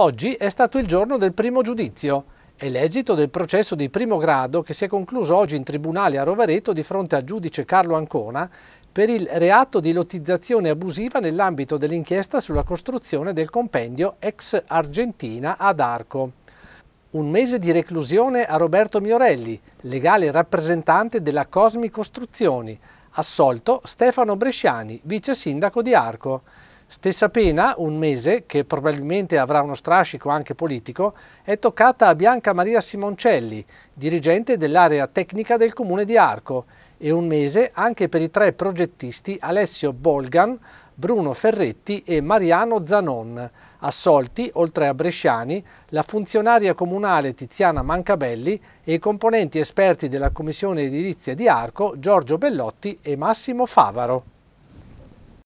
Oggi è stato il giorno del primo giudizio e l'esito del processo di primo grado che si è concluso oggi in tribunale a Rovereto di fronte al giudice Carlo Ancona per il reato di lottizzazione abusiva nell'ambito dell'inchiesta sulla costruzione del compendio ex Argentina ad Arco. Un mese di reclusione a Roberto Miorelli, legale rappresentante della Cosmi Costruzioni, assolto Stefano Bresciani, vice sindaco di Arco. Stessa pena, un mese, che probabilmente avrà uno strascico anche politico, è toccata a Bianca Maria Simoncelli, dirigente dell'area tecnica del comune di Arco, e un mese anche per i tre progettisti Alessio Bolgan, Bruno Ferretti e Mariano Zanon. Assolti, oltre a Bresciani, la funzionaria comunale Tiziana Mancabelli e i componenti esperti della Commissione Edilizia di Arco Giorgio Bellotti e Massimo Favaro.